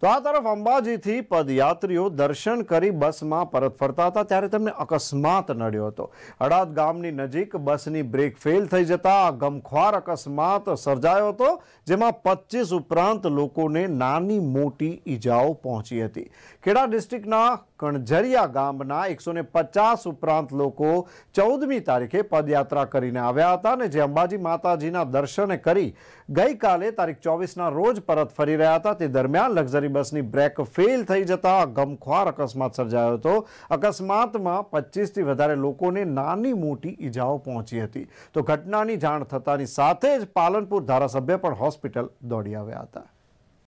તો આ તરફ અંબાજી થી પદયાત્રીઓ દર્શન કરી બસમાં પરત ફરતા હતા ત્યારે તેમને અકસ્માત નળ્યો હતો અડાદ ગામની નજીક બસની બ્રેક ફેલ થઈ જતાં ગમખ્વાર અકસ્માત સર્જાયો તો જેમાં 25 ઉપ્રાંત લોકોને નાની મોટી ઈજાઓ પહોંચી હતી કેડા ડિસ્ટ્રિક્ટના કણજરીયા ગામના 150 ઉપ્રાંત લોકો 14મી તારીખે પદયાત્રા કરીને આવ્યા હતા ને જે અંબાજી માતાજીના દર્શન કરી ગઈ કાલે તારીખ 24 ના રોજ પરત ફરી રહ્યા હતા તે दरम्यान લગભગ સવારી બસની બ્રેક ફેલ થઈ જતા ગમખ્વાર અકસ્માત સર્જાયો હતો અકસ્માતમાં પચીસથી વધારે લોકોને નાની મોટી ઈજાઓ પહોંચી હતી તો ઘટનાની જાણ થતાની સાથે જ પાલનપુર ધારાસભ્ય પણ હોસ્પિટલ દોડી આવ્યા હતા